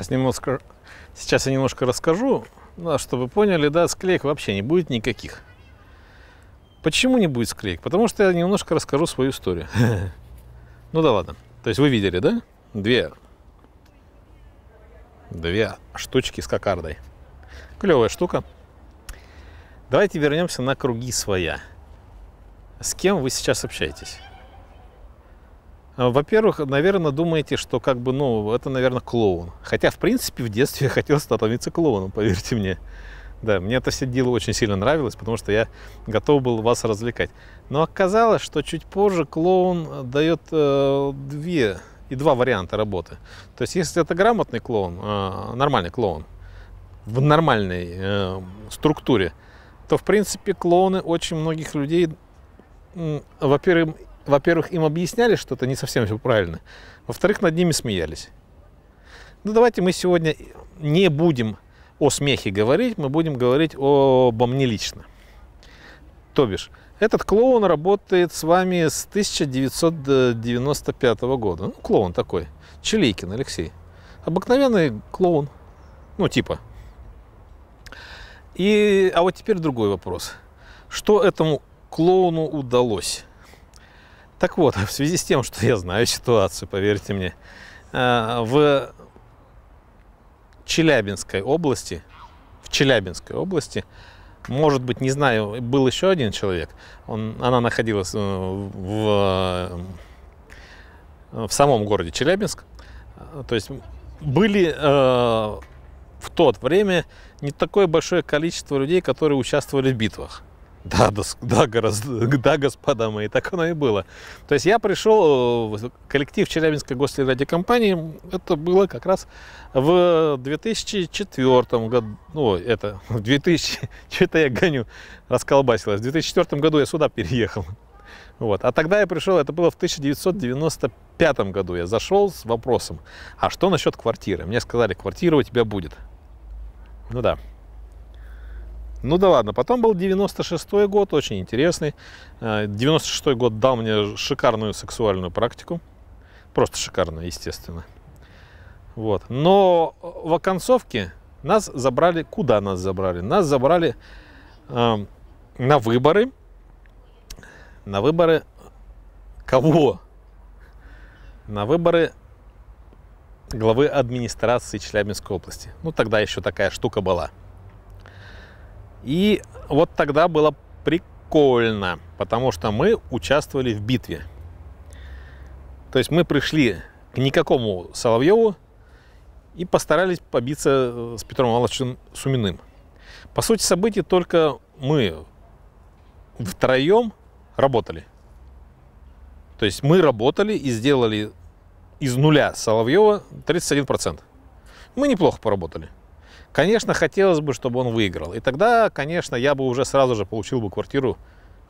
Сейчас немножко, сейчас я немножко расскажу, да, ну, чтобы поняли, да, склеек вообще не будет никаких. Почему не будет склеек? Потому что я немножко расскажу свою историю. Ну да ладно. То есть вы видели, да? Две. Две штучки с кокардой. Клевая штука. Давайте вернемся на круги своя. С кем вы сейчас общаетесь? Э, во-первых, наверное, думаете, что как бы, ну, это, наверное, клоун. Хотя, в принципе, в детстве я хотел становиться клоуном, поверьте мне. Да, мне это все дело очень сильно нравилось, потому что я готов был вас развлекать. Но оказалось, что чуть позже клоун дает э, две и два варианта работы. То есть, если это грамотный клоун, э, нормальный клоун, в нормальной э, структуре, то, в принципе, клоуны очень многих людей, э, во-первых, во-первых, им объясняли что-то не совсем все правильно, во-вторых, над ними смеялись. Ну, давайте мы сегодня не будем о смехе говорить, мы будем говорить обо мне лично. То бишь, этот клоун работает с вами с 1995 года. Ну, клоун такой. Челикин Алексей. Обыкновенный клоун. Ну, типа. И, а вот теперь другой вопрос. Что этому клоуну удалось? Так вот, в связи с тем, что я знаю ситуацию, поверьте мне, а, в Челябинской области, в Челябинской области, может быть, не знаю, был еще один человек, он, она находилась э, в, э, в самом городе Челябинск, то есть были э, в тот время не такое большое количество людей, которые участвовали в битвах. Да, да, да, гораздо, да, господа мои, так оно и было. То есть я пришел э, в коллектив Челябинской гослерадиокомпании, это было как раз в 2004 году, ну, это, в 2000, что-то я гоню, расколбасилось, в 2004 году я сюда переехал. Вот. А тогда я пришел, это было в 1995 году, я зашел с вопросом, а что насчет квартиры? Мне сказали, квартира у тебя будет. Ну да, ну да ладно, потом был 96-й год, очень интересный. 96-й э, год дал мне шикарную сексуальную практику. Просто шикарную, естественно. Вот. Но в оконцовке нас забрали, куда нас забрали? Нас забрали э, на выборы. На выборы кого? На выборы главы администрации Челябинской области. Ну, тогда еще такая штука была – и вот тогда было прикольно, потому что мы участвовали в битве. То есть мы пришли к никакому Соловьеву и постарались побиться э, с Петром Алловичем Суминым. По сути событий только мы втроем работали. То есть мы работали и сделали из нуля Соловьева 31%. Мы неплохо поработали. Конечно, хотелось бы, чтобы он выиграл. И тогда, конечно, я бы уже сразу же получил бы квартиру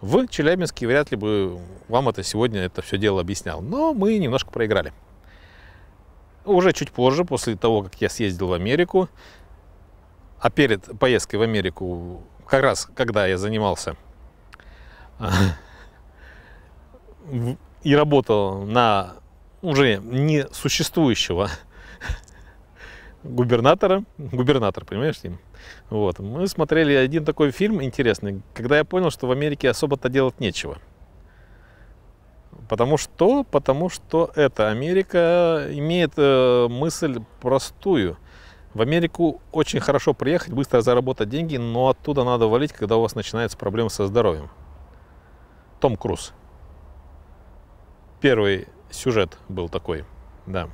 в Челябинске. Вряд ли бы вам это сегодня это все дело объяснял. Но мы немножко проиграли. Уже чуть позже, после того, как я съездил в Америку, а перед поездкой в Америку, как раз когда я занимался и работал на уже не существующего губернатора, губернатор, понимаешь, Тим? Вот. Мы смотрели один такой фильм интересный, когда я понял, что в Америке особо-то делать нечего. Потому что, потому что это Америка имеет э, мысль простую. В Америку очень хорошо приехать, быстро заработать деньги, но оттуда надо валить, когда у вас начинаются проблемы со здоровьем. Том Круз. Первый сюжет был такой, да.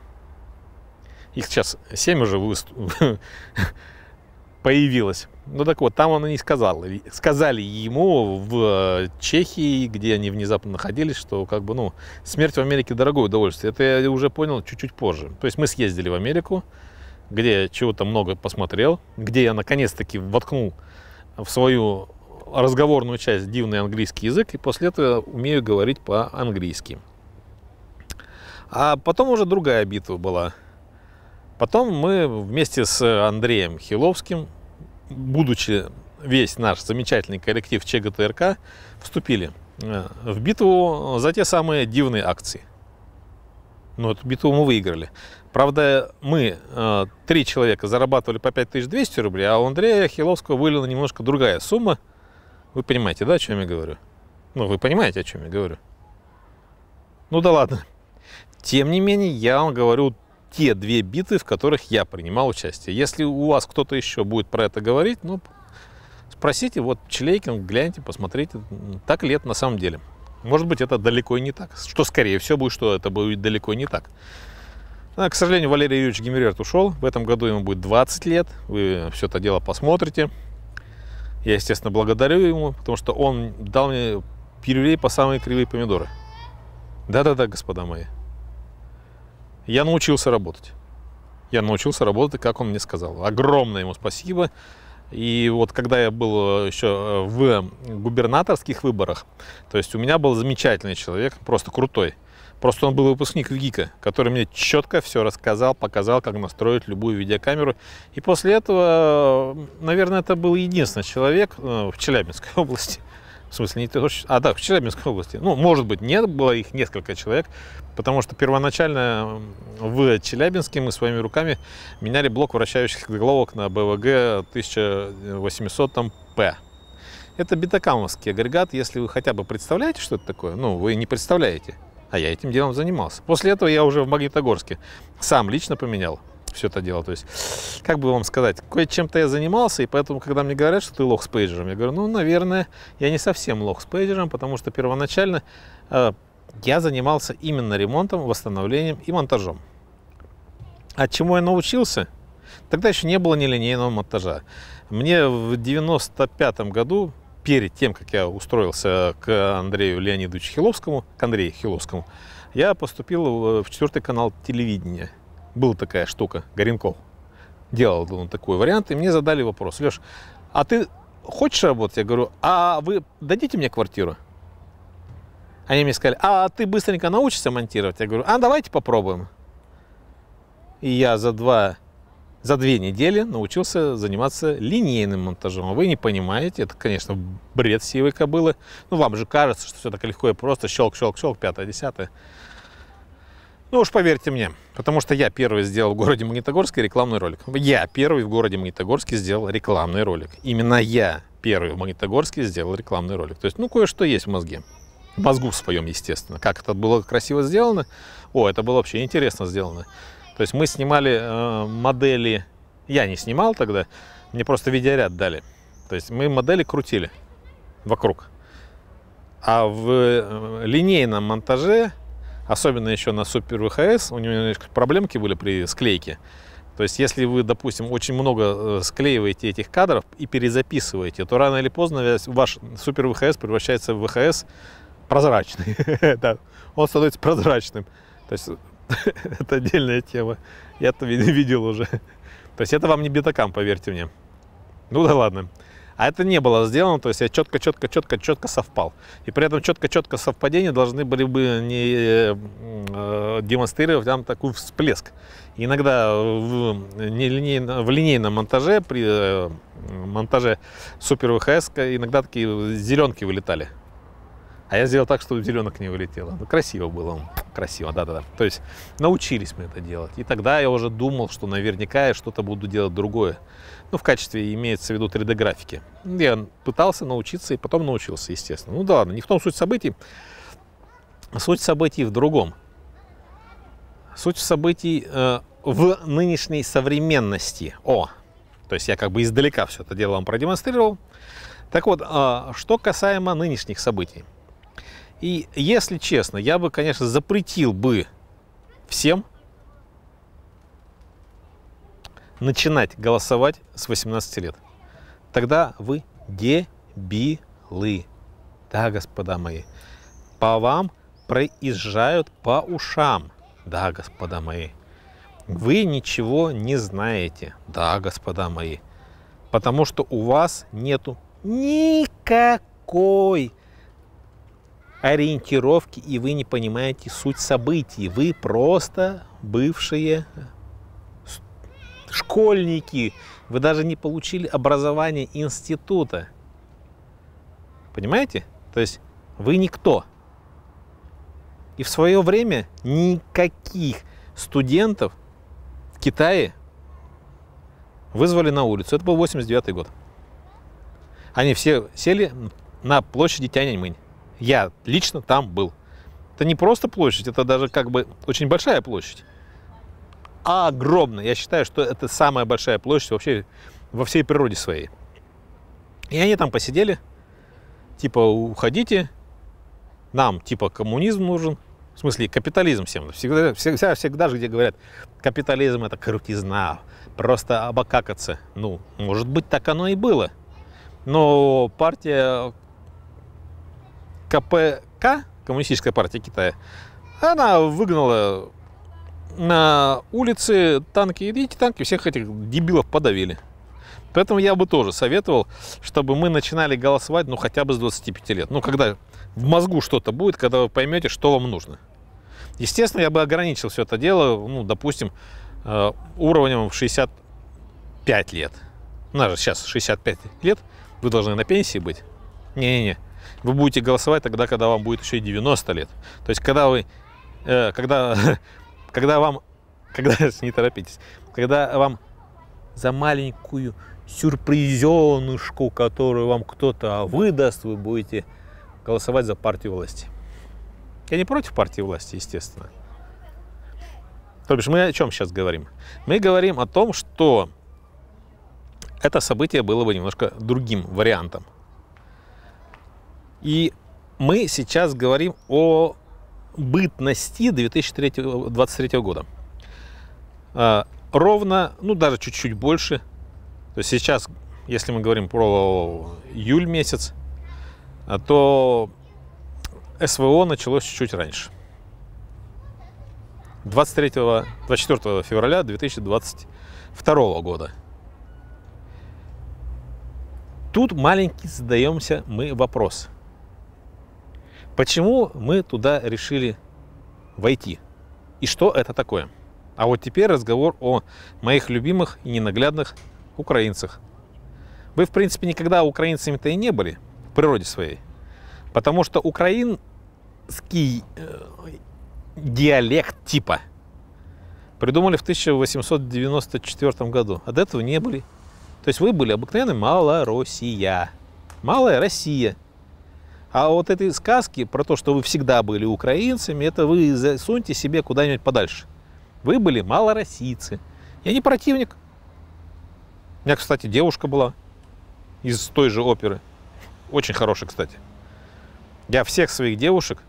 Их сейчас 7 уже выст... появилось. Ну так вот, там он и не сказал. Сказали ему в э, Чехии, где они внезапно находились, что как бы, ну, смерть в Америке дорогое удовольствие. Это я уже понял чуть-чуть позже. То есть мы съездили в Америку, где чего-то много посмотрел, где я наконец-таки воткнул в свою разговорную часть дивный английский язык, и после этого умею говорить по-английски. А потом уже другая битва была – Потом мы вместе с Андреем Хиловским, будучи весь наш замечательный коллектив ЧГТРК, вступили э, в битву за те самые дивные акции. Но ну, эту битву мы выиграли. Правда, мы, э, три человека, зарабатывали по 5200 рублей, а у Андрея Хиловского вылила немножко другая сумма. Вы понимаете, да, о чем я говорю? Ну, вы понимаете, о чем я говорю? Ну да ладно. Тем не менее, я вам говорю те две битвы, в которых я принимал участие. Если у вас кто-то еще будет про это говорить, ну, спросите, вот Члейкин, гляньте, посмотрите, так ли это на самом деле. Может быть, это далеко и не так. Что, скорее всего, будет, что это будет далеко не так. А, к сожалению, Валерий Юрьевич Гемерерт ушел. В этом году ему будет 20 лет. Вы все это дело посмотрите. Я, естественно, благодарю ему, потому что он дал мне пирюлей по самые кривые помидоры. Да-да-да, господа мои я научился работать. Я научился работать, как он мне сказал. Огромное ему спасибо. И вот когда я был э, еще э, в губернаторских выборах, то есть у меня был замечательный человек, просто крутой. Просто он был выпускник ВГИКа, который мне четко все рассказал, показал, как настроить любую видеокамеру. И после этого, э, наверное, это был единственный человек в Челябинской области, в смысле, не то, а да, в Челябинской области. Ну, может быть, нет, было их несколько человек, потому что первоначально в Челябинске мы своими руками меняли блок вращающихся головок на БВГ 1800 П. Это битакамовский агрегат, если вы хотя бы представляете, что это такое, ну, вы не представляете. А я этим делом занимался. После этого я уже в Магнитогорске сам лично поменял все это дело, То есть, как бы вам сказать, кое-чем-то я занимался, и поэтому, когда мне говорят, что ты лох с пейджером, я говорю, ну, наверное, я не совсем лох с пейджером, потому что первоначально э, я занимался именно ремонтом, восстановлением и монтажом. А чему я научился? Тогда еще не было нелинейного монтажа. Мне в 95 году, перед тем, как я устроился к Андрею Леонидовичу Хиловскому, к Андрею Хиловскому, я поступил э, в четвертый канал телевидения – была такая штука, Горенков. Делал он ну, такой вариант, и мне задали вопрос. Леш, а ты хочешь работать? Я говорю, а вы дадите мне квартиру? Они мне сказали, а ты быстренько научишься монтировать? Я говорю, а давайте попробуем. И я за два за две недели научился заниматься линейным монтажом. Вы не понимаете, это, конечно, бред сивой кобылы. Ну, вам же кажется, что все так легко и просто, щелк-щелк-щелк, пятое-десятое. -щелк, щелк щелк пятое десятое ну уж поверьте мне, потому что я первый сделал в городе Магнитогорске рекламный ролик. Я первый в городе Магнитогорске сделал рекламный ролик. Именно я первый в Магнитогорске сделал рекламный ролик. То есть, ну, кое-что есть в мозге. В мозгу в своем, естественно. Как это было красиво сделано? О, это было вообще интересно сделано. То есть мы снимали э, модели, я не снимал тогда, мне просто видеоряд дали. То есть мы модели крутили вокруг. А в э, линейном монтаже Особенно еще на Супер ВХС, у него немножко проблемки были при склейке. То есть, если вы, допустим, очень много э, склеиваете этих кадров и перезаписываете, то рано или поздно ваш супер ВХС превращается в ВХС прозрачный. да. Он становится прозрачным. То есть, это отдельная тема. Я это видел уже. То есть, это вам не бетакам, поверьте мне. Ну да ладно. А это не было сделано, то есть я четко-четко-четко-четко совпал. И при этом четко-четко совпадения должны были бы не э, демонстрировать там такой всплеск. иногда в, нелинейно, в линейном монтаже, при э, монтаже супер VHS, иногда такие зеленки вылетали. А я сделал так, чтобы зеленок не вылетело. Ну, красиво было. Красиво, да-да-да. То есть научились мы это делать. И тогда я уже думал, что наверняка я что-то буду делать другое. Ну, в качестве имеется в виду 3D-графики. Я пытался научиться и потом научился, естественно. Ну да ладно, не в том суть событий. Суть событий в другом. Суть событий э, в нынешней современности. О, то есть я как бы издалека все это дело вам продемонстрировал. Так вот, э, что касаемо нынешних событий. И если честно, я бы, конечно, запретил бы всем начинать голосовать с 18 лет. Тогда вы дебилы. Да, господа мои, по вам проезжают по ушам. Да, господа мои, вы ничего не знаете. Да, господа мои, потому что у вас нету никакой ориентировки, и вы не понимаете суть событий. Вы просто бывшие школьники. Вы даже не получили образование института. Понимаете? То есть вы никто. И в свое время никаких студентов в Китае вызвали на улицу. Это был 89 год. Они все сели на площади Тяньаньмэнь. Я лично там был. Это не просто площадь, это даже как бы очень большая площадь. огромная. Я считаю, что это самая большая площадь вообще во всей природе своей. И они там посидели, типа, уходите, нам, типа, коммунизм нужен, в смысле, капитализм всем. Всегда, всегда, всегда же, где говорят, капитализм это крутизна, просто обакакаться. Ну, может быть, так оно и было. Но партия КПК, Коммунистическая партия Китая, она выгнала на улице танки, и эти танки всех этих дебилов подавили. Поэтому я бы тоже советовал, чтобы мы начинали голосовать, ну, хотя бы с 25 лет. Ну, когда в мозгу что-то будет, когда вы поймете, что вам нужно. Естественно, я бы ограничил все это дело, ну, допустим, э, уровнем в 65 лет. У нас же сейчас 65 лет, вы должны на пенсии быть. Не-не-не, вы будете голосовать тогда, когда вам будет еще и 90 лет. То есть, когда вы, э, когда, когда вам, когда, не торопитесь, когда вам за маленькую сюрпризенушку, которую вам кто-то выдаст, вы будете голосовать за партию власти. Я не против партии власти, естественно. То бишь, мы о чем сейчас говорим? Мы говорим о том, что это событие было бы немножко другим вариантом. И мы сейчас говорим о бытности 2023 года. А, ровно, ну даже чуть-чуть больше. То есть сейчас, если мы говорим про июль месяц, а, то СВО началось чуть-чуть раньше. 23-24 февраля 2022 года. Тут маленький задаемся мы вопрос – Почему мы туда решили войти? И что это такое? А вот теперь разговор о моих любимых и ненаглядных украинцах. Вы, в принципе, никогда украинцами-то и не были в природе своей. Потому что украинский э, диалект типа придумали в 1894 году. А От этого не были. То есть вы были обыкновенной малороссия. Малая Россия – а вот этой сказки про то, что вы всегда были украинцами, это вы засуньте себе куда-нибудь подальше. Вы были малороссийцы. Я не противник. У меня, кстати, девушка была из той же оперы. Очень хорошая, кстати. Я всех своих девушек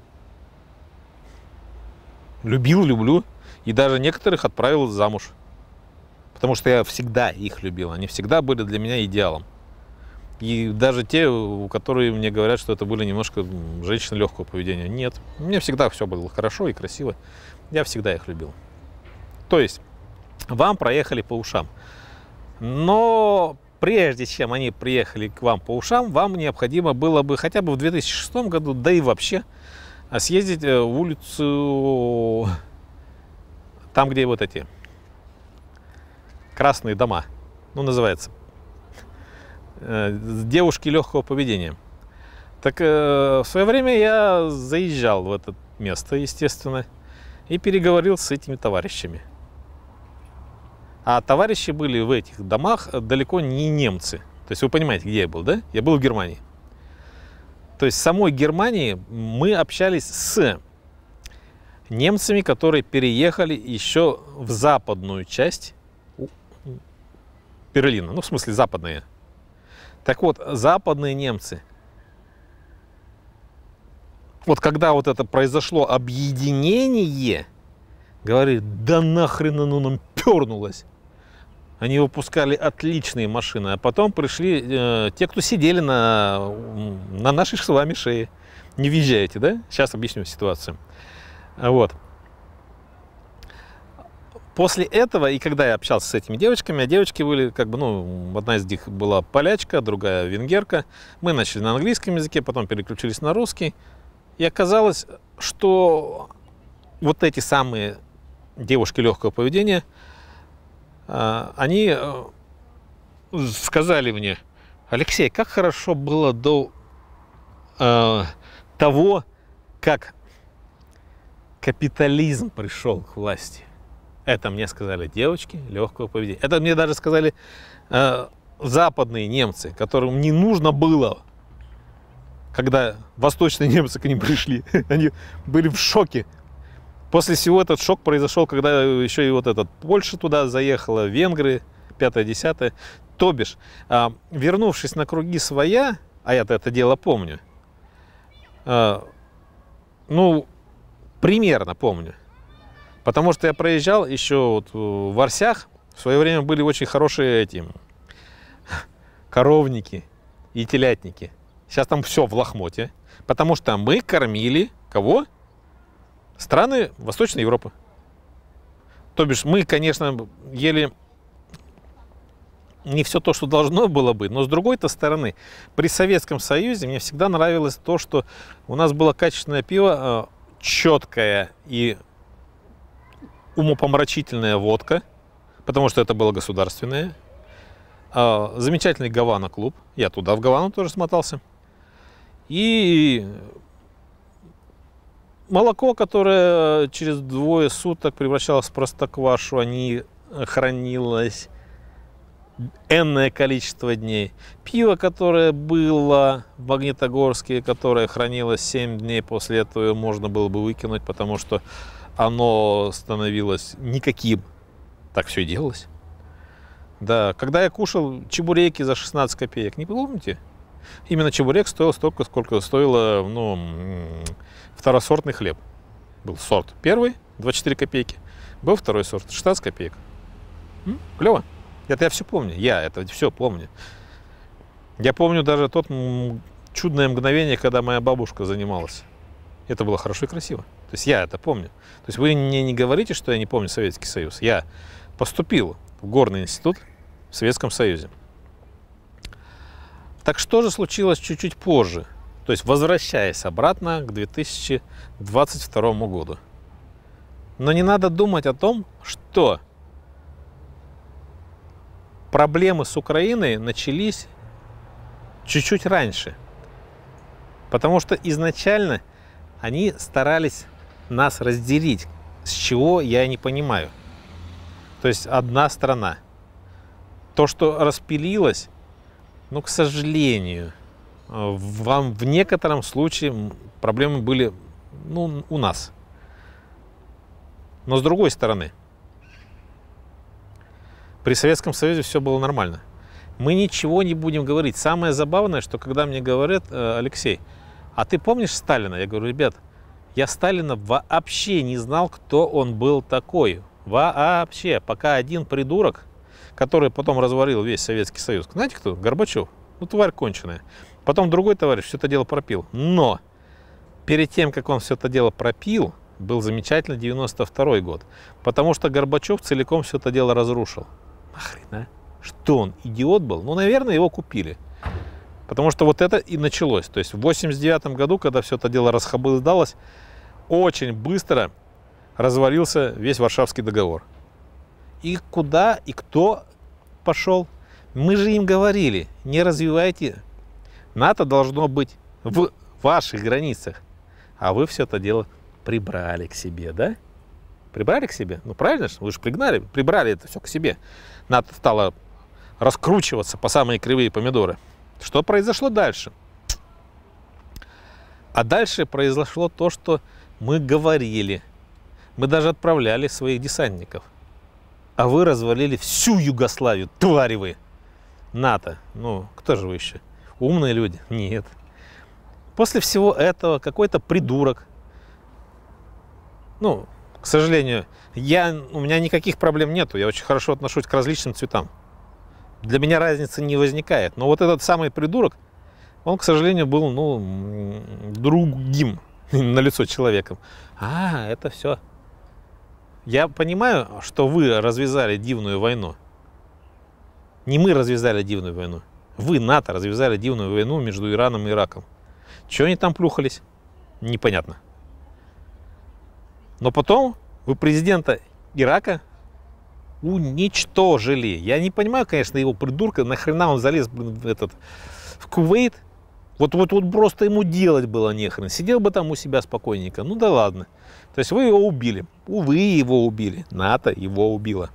любил, люблю. И даже некоторых отправил замуж. Потому что я всегда их любил. Они всегда были для меня идеалом. И даже те, у которых мне говорят, что это были немножко женщины легкого поведения. Нет, мне всегда все было хорошо и красиво. Я всегда их любил. То есть, вам проехали по ушам. Но прежде чем они приехали к вам по ушам, вам необходимо было бы хотя бы в 2006 году, да и вообще, а, съездить э, в улицу, там, где вот эти красные дома, ну, называется Э, девушки легкого поведения. Так э, в свое время я заезжал в это место, естественно, и переговорил с этими товарищами. А товарищи были в этих домах далеко не немцы. То есть вы понимаете, где я был, да? Я был в Германии. То есть в самой Германии мы общались с немцами, которые переехали еще в западную часть Берлина. Ну, в смысле, западные так вот, западные немцы, вот когда вот это произошло объединение, говорили, да нахрен оно нам пернулось. Они выпускали отличные машины, а потом пришли э, те, кто сидели на, на нашей с вами шее. Не въезжаете, да? Сейчас объясню ситуацию. Вот. После этого, и когда я общался с этими девочками, а девочки были, как бы, ну, одна из них была полячка, другая венгерка. Мы начали на английском языке, потом переключились на русский. И оказалось, что вот эти самые девушки легкого поведения, а, они э, сказали мне, Алексей, как хорошо было до э, того, как капитализм пришел к власти. Это мне сказали девочки легкого поведения. Это мне даже сказали э, западные немцы, которым не нужно было, когда восточные немцы к ним пришли. Они были в шоке. После всего этот шок произошел, когда еще и вот этот Польша туда заехала, Венгры, 5-10. То бишь, э, вернувшись на круги своя, а я-то это дело помню, э, ну, примерно помню, Потому что я проезжал еще вот э, в Арсях, в свое время были очень хорошие эти коровники и телятники. Сейчас там все в лохмоте, потому что мы кормили кого? Страны Восточной Европы. То бишь мы, конечно, ели не все то, что должно было бы, но с другой-то стороны, при Советском Союзе мне всегда нравилось то, что у нас было качественное пиво, э, четкое и умопомрачительная водка, потому что это было государственное. А, замечательный Гавана-клуб. Я туда, в Гавану тоже смотался. И молоко, которое э, через двое суток превращалось в простоквашу, они а э, хранилось энное количество дней. Пиво, которое было в Магнитогорске, которое хранилось 7 дней после этого, его можно было бы выкинуть, потому что оно становилось никаким. Так все и делалось. Да, когда я кушал чебуреки за 16 копеек, не помните? Именно чебурек стоил столько, сколько стоило ну, второсортный хлеб. Был сорт первый, 24 копейки. Был второй сорт, 16 копеек. М? Клево. Это я все помню. Я это все помню. Я помню даже тот чудное мгновение, когда моя бабушка занималась. Это было хорошо и красиво. То есть я это помню. То есть вы мне не говорите, что я не помню Советский Союз. Я поступил в горный институт в Советском Союзе. Так что же случилось чуть-чуть позже? То есть возвращаясь обратно к 2022 году. Но не надо думать о том, что проблемы с Украиной начались чуть-чуть раньше. Потому что изначально они старались нас разделить. С чего, я не понимаю. То есть одна страна. То, что распилилось, ну, к сожалению, э, вам в некотором случае проблемы были ну, у нас. Но с другой стороны, при Советском Союзе все было нормально. Мы ничего не будем говорить. Самое забавное, что когда мне говорят, э, Алексей, а ты помнишь Сталина? Я говорю, ребят, я Сталина вообще не знал, кто он был такой. Вообще. Пока один придурок, который потом развалил весь Советский Союз. Знаете кто? Горбачев. Ну, тварь конченая. Потом другой товарищ все это дело пропил. Но перед тем, как он все это дело пропил, был замечательно 92 год. Потому что Горбачев целиком все это дело разрушил. Нахрена? Что он, идиот был? Ну, наверное, его купили. Потому что вот это и началось. То есть в 89 году, когда все это дело расхабылдалось, очень быстро развалился весь Варшавский договор. И куда и кто пошел? Мы же им говорили, не развивайте. НАТО должно быть в ваших границах. А вы все это дело прибрали к себе, да? Прибрали к себе? Ну, правильно же? Вы же пригнали, прибрали это все к себе. НАТО стало раскручиваться по самые кривые помидоры. Что произошло дальше? А дальше произошло то, что мы говорили, мы даже отправляли своих десантников. А вы развалили всю Югославию, твари вы! НАТО, ну, кто же вы еще? Умные люди? Нет. После всего этого какой-то придурок, ну, к сожалению, я, у меня никаких проблем нету, я очень хорошо отношусь к различным цветам. Для меня разницы не возникает. Но вот этот самый придурок, он, к сожалению, был, ну, другим. на лицо человеком. А, это все. Я понимаю, что вы развязали дивную войну. Не мы развязали дивную войну. Вы, НАТО, развязали дивную войну между Ираном и Ираком. Чего они там плюхались? Непонятно. Но потом вы президента Ирака уничтожили. Я не понимаю, конечно, его придурка, нахрена он залез блин, в этот, в Кувейт, вот, вот, вот просто ему делать было нехрен. Сидел бы там у себя спокойненько. Ну да ладно. То есть вы его убили. Увы, его убили. НАТО его убило.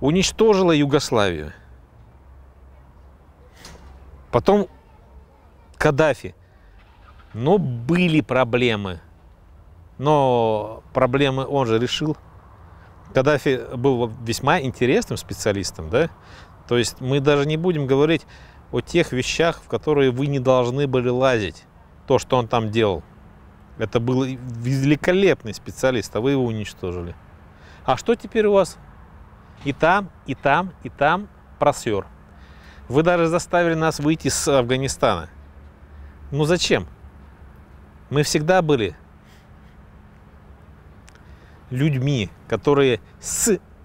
Уничтожила Югославию. Потом Каддафи. Но были проблемы. Но проблемы он же решил. Каддафи был весьма интересным специалистом, да? То есть мы даже не будем говорить о тех вещах, в которые вы не должны были лазить. То, что он там делал. Это был великолепный специалист, а вы его уничтожили. А что теперь у вас? И там, и там, и там просер. Вы даже заставили нас выйти из Афганистана. Ну зачем? Мы всегда были людьми, которые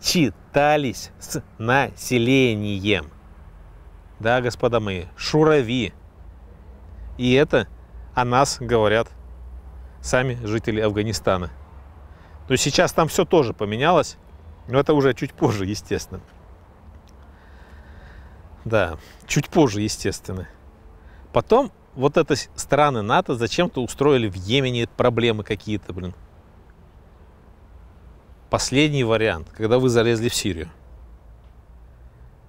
считались с населением. Да, господа мои, шурави. И это о нас говорят сами жители Афганистана. Но сейчас там все тоже поменялось, но это уже чуть позже, естественно. Да, чуть позже, естественно. Потом вот это страны НАТО зачем-то устроили в Йемене проблемы какие-то, блин. Последний вариант, когда вы залезли в Сирию.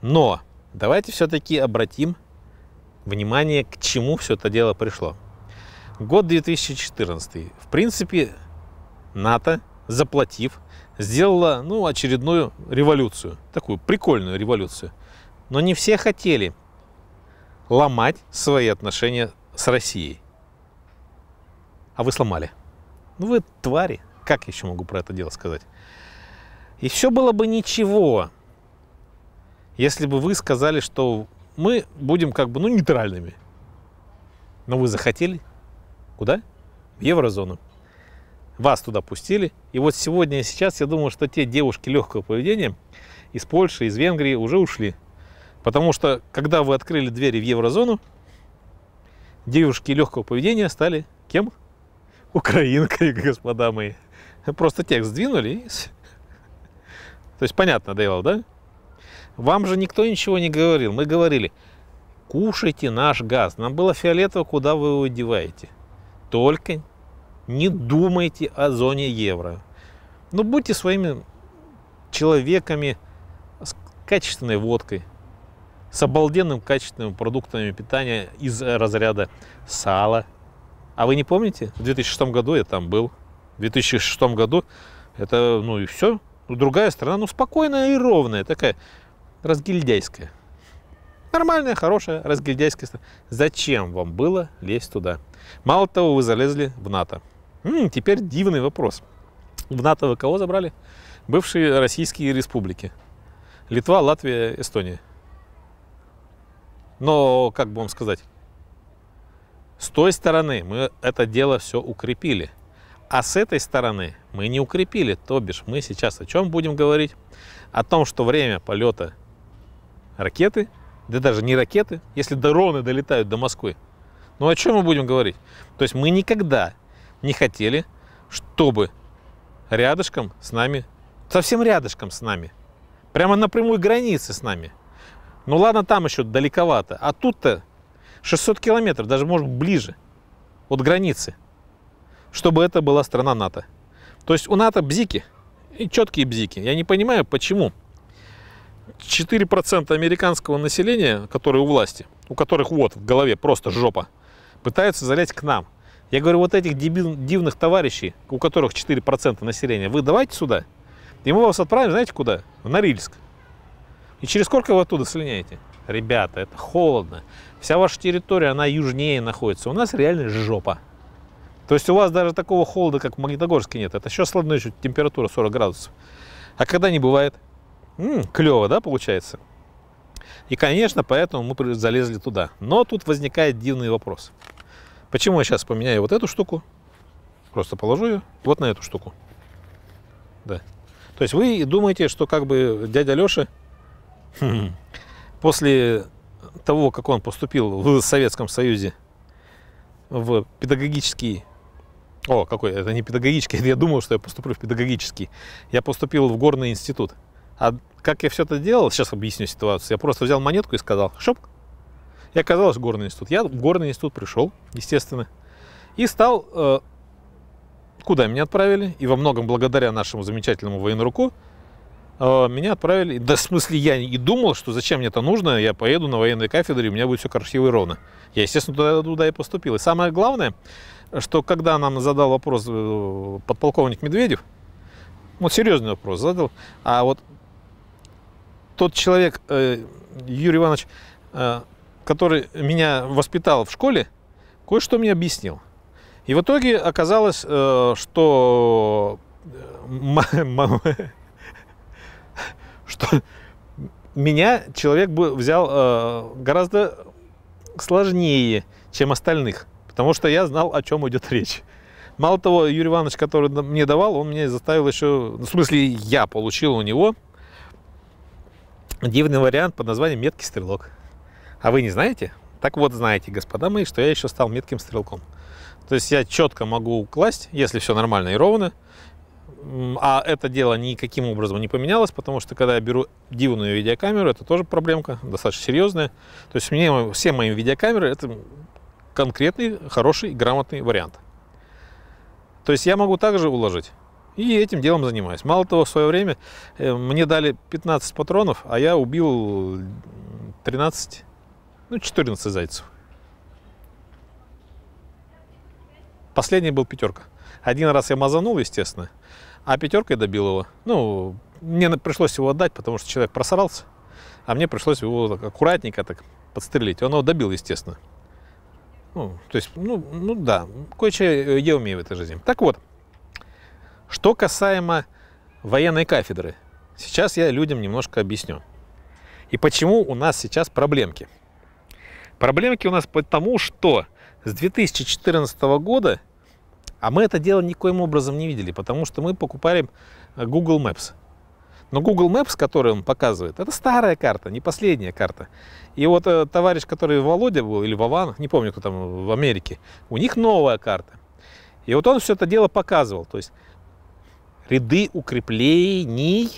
Но Давайте все-таки обратим внимание, к чему все это дело пришло. Год 2014. В принципе, НАТО, заплатив, сделала ну, очередную революцию, такую прикольную революцию. Но не все хотели ломать свои отношения с Россией. А вы сломали. Ну вы твари, как еще могу про это дело сказать? И все было бы ничего, если бы вы сказали, что мы будем как бы, ну, нейтральными, но вы захотели куда? В еврозону. Вас туда пустили. И вот сегодня и сейчас я думаю, что те девушки легкого поведения из Польши, из Венгрии уже ушли. Потому что, когда вы открыли двери в еврозону, девушки легкого поведения стали кем? Украинкой, господа мои. Просто текст сдвинули. То есть понятно, Дейлов, да? Вам же никто ничего не говорил. Мы говорили, кушайте наш газ. Нам было фиолетово, куда вы его деваете. Только не думайте о зоне евро. Ну, будьте своими человеками с качественной водкой, с обалденным качественными продуктами питания из разряда сала. А вы не помните? В 2006 году я там был. В 2006 году это, ну и все. Другая страна, ну спокойная и ровная такая разгильдяйская. Нормальная, хорошая, разгильдяйская страна. Зачем вам было лезть туда? Мало того, вы залезли в НАТО. М-м, теперь дивный вопрос. В НАТО вы кого забрали? Бывшие российские республики. Литва, Латвия, Эстония. Но, как бы вам сказать, с той стороны мы это дело все укрепили. А с этой стороны мы не укрепили, то бишь мы сейчас о чем будем говорить? О том, что время полета ракеты, да даже не ракеты, если дроны долетают до Москвы. Ну о чем мы будем говорить? То есть мы никогда не хотели, чтобы рядышком с нами, совсем рядышком с нами, прямо на прямой границе с нами. Ну ладно, там еще далековато, а тут-то 600 километров, даже может ближе от границы, чтобы это была страна НАТО. То есть у НАТО бзики, и четкие бзики. Я не понимаю, почему 4% американского населения, которые у власти, у которых вот в голове просто жопа, пытаются залезть к нам. Я говорю, вот этих дебил, дивных товарищей, у которых 4% населения, вы давайте сюда, и мы вас отправим, знаете куда? В Норильск. И через сколько вы оттуда слиняете? Ребята, это холодно. Вся ваша территория, она южнее находится. У нас реально жопа. То есть у вас даже такого холода, как в Магнитогорске, нет. Это еще, ладно, еще температура 40 градусов. А когда не бывает? М -м, клево, да, получается? И, конечно, поэтому мы залезли туда. Но тут возникает дивный вопрос. Почему я сейчас поменяю вот эту штуку? Просто положу ее вот на эту штуку. Да. То есть вы думаете, что как бы дядя Леша хм, после того, как он поступил в Советском Союзе в педагогический... О, какой, это не педагогический, я думал, что я поступлю в педагогический. Я поступил в горный институт. А как я все это делал, сейчас объясню ситуацию. Я просто взял монетку и сказал, шоп. И оказалось горный институт. Я в горный институт пришел, естественно, и стал, э, куда меня отправили, и во многом благодаря нашему замечательному военруку, э, меня отправили, да в смысле я и думал, что зачем мне это нужно, я поеду на военной кафедре, и у меня будет все красиво и ровно. Я, естественно, туда, туда и поступил. И самое главное, что когда нам задал вопрос э, подполковник Медведев, вот серьезный вопрос задал, а вот тот человек, э, Юрий Иванович, э, который меня воспитал в школе, кое-что мне объяснил. И в итоге оказалось, э, что что меня человек бы взял гораздо сложнее, чем остальных, потому что я знал, о чем идет речь. Мало того, Юрий Иванович, который мне давал, он мне заставил еще, ну, в смысле, я получил у него дивный вариант под названием «Меткий стрелок». А вы не знаете? Так вот, знаете, господа мои, что я еще стал метким стрелком. То есть я четко могу класть, если все нормально и ровно. А это дело никаким образом не поменялось, потому что когда я беру дивную видеокамеру, это тоже проблемка, достаточно серьезная. То есть мне все мои видеокамеры это конкретный, хороший, грамотный вариант. То есть я могу также уложить и этим делом занимаюсь. Мало того, в свое время э, мне дали 15 патронов, а я убил 13, ну 14 зайцев. Последний был пятерка. Один раз я мазанул, естественно, а пятеркой добил его. Ну, мне пришлось его отдать, потому что человек просрался, а мне пришлось его так аккуратненько так подстрелить. Он его добил, естественно. Ну, то есть, ну, ну да, кое-что я э, умею в этой жизни. Так вот, что касаемо военной кафедры, сейчас я людям немножко объясню. И почему у нас сейчас проблемки. Проблемки у нас потому, что с 2014 года, а мы это дело никоим образом не видели, потому что мы покупали э, Google Maps. Но Google Maps, который он показывает, это старая карта, не последняя карта. И вот э, товарищ, который Володя был, или Вован, не помню, кто там в Америке, у них новая карта. И вот он все это дело показывал. То есть ряды укреплений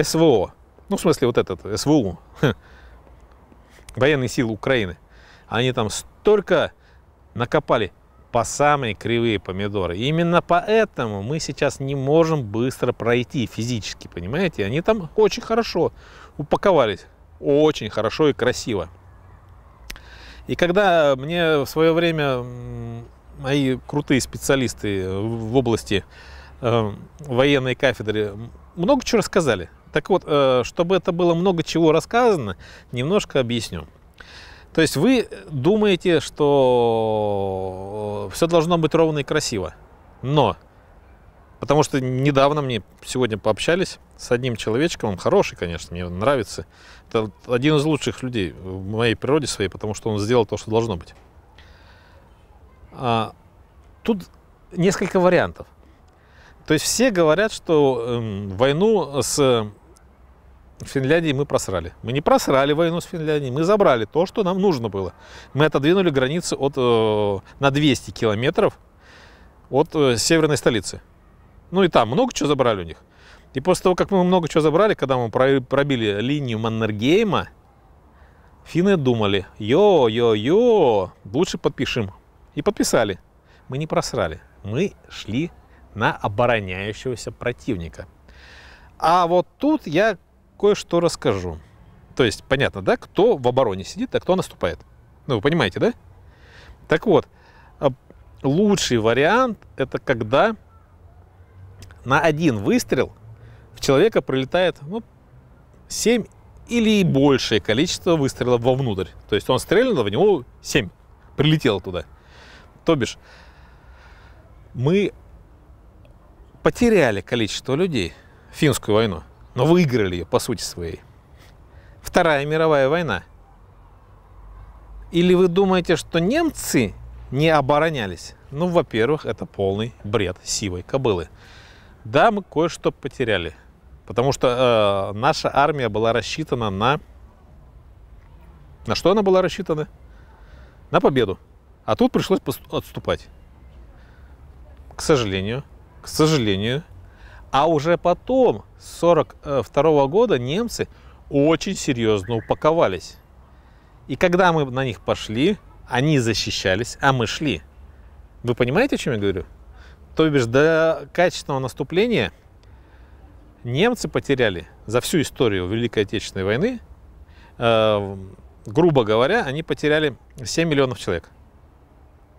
СВО. Ну, в смысле, вот этот, СВУ. Военные силы Украины. Они там столько накопали по самые кривые помидоры. И именно поэтому мы сейчас не можем быстро пройти физически, понимаете? Они там очень хорошо упаковались, очень хорошо и красиво. И когда мне в свое время мои крутые специалисты э, в области э, военной кафедры много чего рассказали. Так вот, э, чтобы это было много чего рассказано, немножко объясню. То есть вы думаете, что все должно быть ровно и красиво. Но, потому что недавно мне сегодня пообщались с одним человечком, он хороший, конечно, мне нравится. Это один из лучших людей в моей природе своей, потому что он сделал то, что должно быть. А, тут несколько вариантов. То есть все говорят, что э, войну с Финляндией мы просрали. Мы не просрали войну с Финляндией, мы забрали то, что нам нужно было. Мы отодвинули границы от, э, на 200 километров от э, северной столицы. Ну и там много чего забрали у них. И после того, как мы много чего забрали, когда мы пробили линию Маннергейма, финны думали, йо-йо-йо, лучше подпишем и подписали. Мы не просрали. Мы шли на обороняющегося противника. А вот тут я кое-что расскажу. То есть, понятно, да, кто в обороне сидит, а кто наступает. Ну, вы понимаете, да? Так вот, а, лучший вариант – это когда на один выстрел в человека прилетает ну, 7 или большее количество выстрелов вовнутрь. То есть он стрельнул, в него 7 прилетело туда – то бишь, мы потеряли количество людей в финскую войну, но выиграли ее по сути своей. Вторая мировая война. Или вы думаете, что немцы не оборонялись? Ну, во-первых, это полный бред сивой кобылы. Да, мы кое-что потеряли, потому что э, наша армия была рассчитана на... На что она была рассчитана? На победу. А тут пришлось отступать. К сожалению. К сожалению. А уже потом, с 1942 э, года, немцы очень серьезно упаковались. И когда мы на них пошли, они защищались, а мы шли. Вы понимаете, о чем я говорю? То бишь, до качественного наступления немцы потеряли за всю историю Великой Отечественной войны, э, грубо говоря, они потеряли 7 миллионов человек.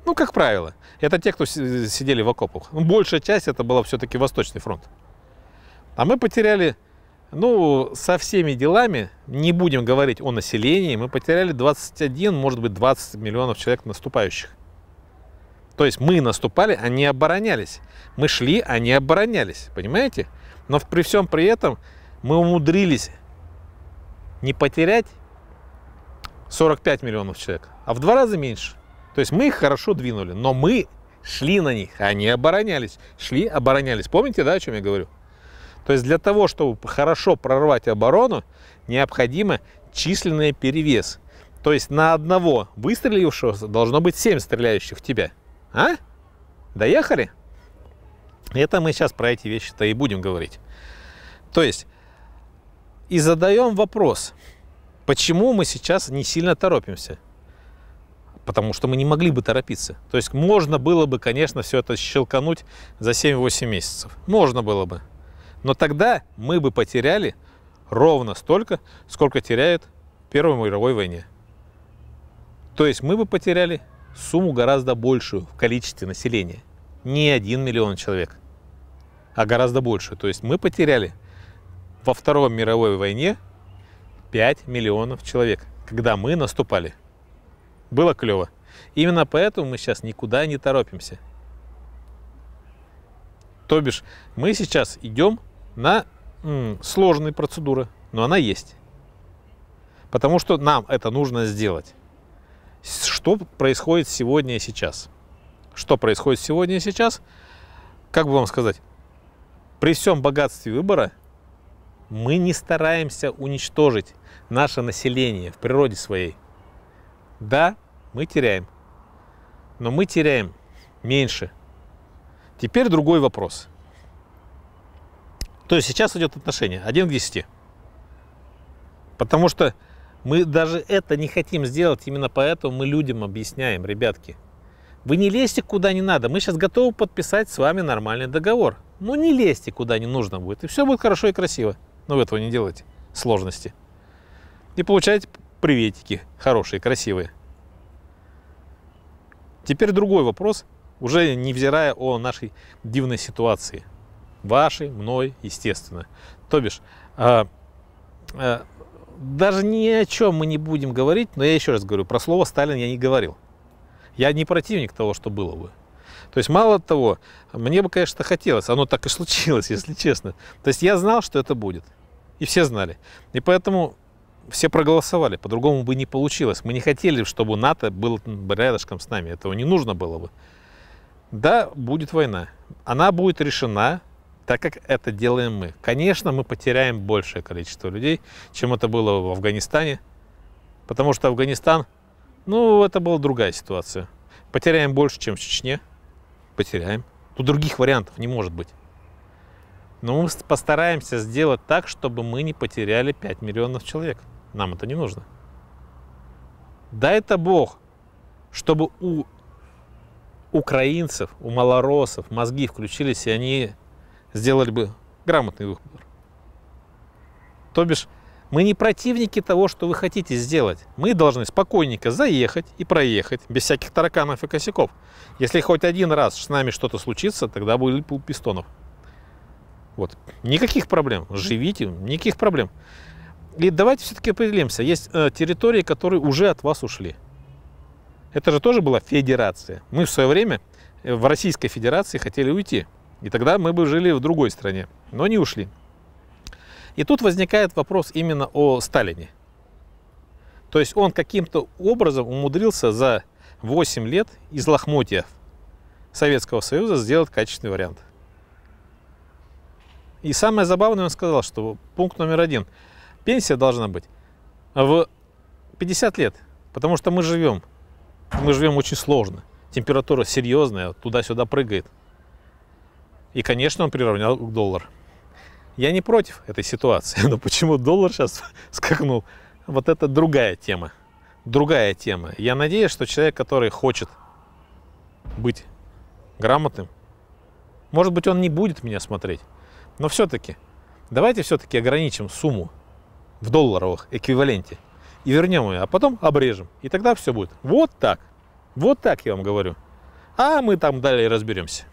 Ну, как правило. Это те, кто сидели в окопах. Большая часть это была все-таки Восточный фронт. А мы потеряли, ну, со всеми делами, не будем говорить о населении, мы потеряли 21, может быть, 20 миллионов человек наступающих. То есть мы наступали, они а оборонялись. Мы шли, они а оборонялись, понимаете? Но при всем при этом мы умудрились не потерять 45 миллионов человек, а в два раза меньше. То есть мы их хорошо двинули, но мы шли на них, они а оборонялись, шли, оборонялись. Помните, да, о чем я говорю? То есть для того, чтобы хорошо прорвать оборону, необходимо численный перевес. То есть на одного выстрелившего должно быть 7 стреляющих в тебя. А? Доехали? Это мы сейчас про эти вещи-то и будем говорить. То есть и задаем вопрос, почему мы сейчас не сильно торопимся? потому что мы не могли бы торопиться. То есть можно было бы, конечно, все это щелкануть за 7-8 месяцев. Можно было бы. Но тогда мы бы потеряли ровно столько, сколько теряет Первой мировой войне. То есть мы бы потеряли сумму гораздо большую в количестве населения. Не один миллион человек, а гораздо больше. То есть мы потеряли во Второй мировой войне 5 миллионов человек, когда мы наступали – было клево. Именно поэтому мы сейчас никуда не торопимся. То бишь, мы сейчас идем на м, сложные процедуры, но она есть. Потому что нам это нужно сделать. Что происходит сегодня и сейчас? Что происходит сегодня и сейчас? Как бы вам сказать? При всем богатстве выбора мы не стараемся уничтожить наше население в природе своей. Да, мы теряем. Но мы теряем меньше. Теперь другой вопрос. То есть сейчас идет отношение 1 к 10. Потому что мы даже это не хотим сделать, именно поэтому мы людям объясняем, ребятки. Вы не лезьте куда не надо. Мы сейчас готовы подписать с вами нормальный договор. Но ну, не лезьте куда не нужно будет. И все будет хорошо и красиво. Но вы этого не делайте, Сложности. И получаете приветики хорошие, красивые. Теперь другой вопрос, уже невзирая о нашей дивной ситуации. Вашей, мной, естественно. То бишь, э, э, даже ни о чем мы не будем говорить, но я еще раз говорю, про слово Сталин я не говорил. Я не противник того, что было бы. То есть, мало того, мне бы, конечно, хотелось, оно так и случилось, если честно. То есть, я знал, что это будет. И все знали. И поэтому все проголосовали, по-другому бы не получилось. Мы не хотели, чтобы НАТО было рядышком с нами, этого не нужно было бы. Да, будет война. Она будет решена так, как это делаем мы. Конечно, мы потеряем большее количество людей, чем это было в Афганистане, потому что Афганистан, ну, это была другая ситуация. Потеряем больше, чем в Чечне, потеряем. Тут других вариантов не может быть. Но мы постараемся сделать так, чтобы мы не потеряли 5 миллионов человек. Нам это не нужно. Да это Бог, чтобы у украинцев, у малоросов мозги включились, и они сделали бы грамотный выбор. То бишь, мы не противники того, что вы хотите сделать. Мы должны спокойненько заехать и проехать, без всяких тараканов и косяков. Если хоть один раз с нами что-то случится, тогда будет пул пистонов. Вот. Никаких проблем. Живите, никаких проблем. И давайте все-таки определимся. Есть э, территории, которые уже от вас ушли. Это же тоже была федерация. Мы в свое время э, в Российской Федерации хотели уйти. И тогда мы бы жили в другой стране. Но не ушли. И тут возникает вопрос именно о Сталине. То есть он каким-то образом умудрился за 8 лет из лохмотья Советского Союза сделать качественный вариант. И самое забавное, он сказал, что пункт номер один – пенсия должна быть в 50 лет, потому что мы живем, мы живем очень сложно. Температура серьезная, туда-сюда прыгает. И, конечно, он приравнял к доллару. Я не против этой ситуации, но почему доллар сейчас скакнул, вот это другая тема. Другая тема. Я надеюсь, что человек, который хочет быть грамотным, может быть, он не будет меня смотреть, но все-таки, давайте все-таки ограничим сумму в долларовых эквиваленте и вернем ее, а потом обрежем. И тогда все будет. Вот так. Вот так я вам говорю. А мы там далее разберемся.